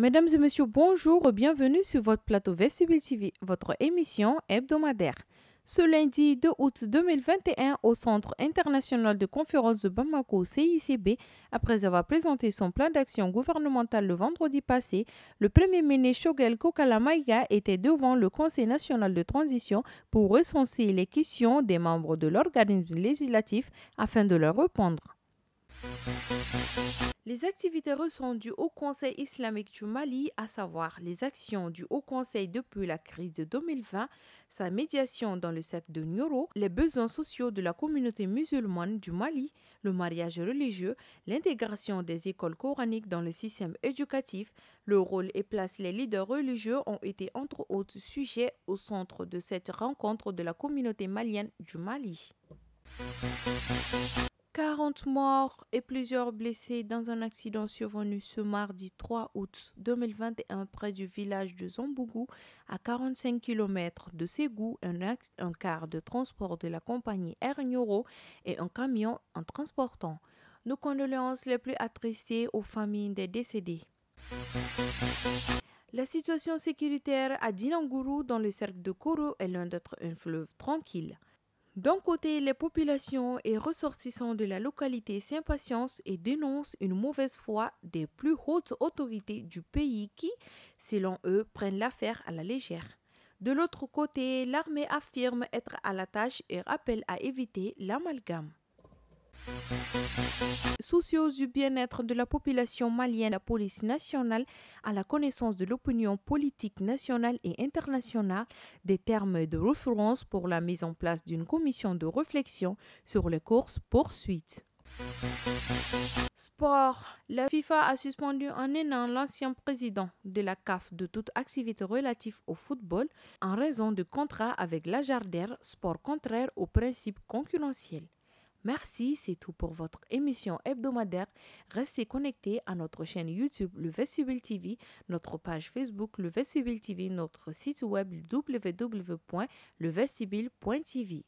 Mesdames et messieurs, bonjour, bienvenue sur votre plateau Vestibule TV, votre émission hebdomadaire. Ce lundi 2 août 2021, au Centre international de conférence de Bamako CICB, après avoir présenté son plan d'action gouvernemental le vendredi passé, le Premier ministre Shogel Kokalamaïga était devant le Conseil national de transition pour recenser les questions des membres de l'organisme législatif afin de leur répondre. Les activités du au Conseil islamique du Mali, à savoir les actions du Haut Conseil depuis la crise de 2020, sa médiation dans le cercle de Nyoro, les besoins sociaux de la communauté musulmane du Mali, le mariage religieux, l'intégration des écoles coraniques dans le système éducatif, le rôle et place des leaders religieux ont été entre autres sujets au centre de cette rencontre de la communauté malienne du Mali. 40 morts et plusieurs blessés dans un accident survenu ce mardi 3 août 2021 près du village de Zambougou, à 45 km de Ségou. Un, un car de transport de la compagnie Air Nyoro et un camion en transportant. Nos condoléances les plus attristées aux familles des décédés. La situation sécuritaire à Dinangourou dans le cercle de Kourou est l'un d'être un fleuve tranquille. D'un côté, les populations et ressortissants de la localité s'impatientent et dénoncent une mauvaise foi des plus hautes autorités du pays qui, selon eux, prennent l'affaire à la légère. De l'autre côté, l'armée affirme être à la tâche et rappelle à éviter l'amalgame. Soucieuse du bien-être de la population malienne, la police nationale a la connaissance de l'opinion politique nationale et internationale des termes de référence pour la mise en place d'une commission de réflexion sur les courses poursuites. Sport. La FIFA a suspendu en un l'ancien président de la CAF de toute activité relative au football en raison de contrats avec la Jardère, sport contraire aux principes concurrentiels. Merci, c'est tout pour votre émission hebdomadaire. Restez connectés à notre chaîne YouTube Le Vestibule TV, notre page Facebook Le Vestibule TV, notre site web www.levestibule.tv.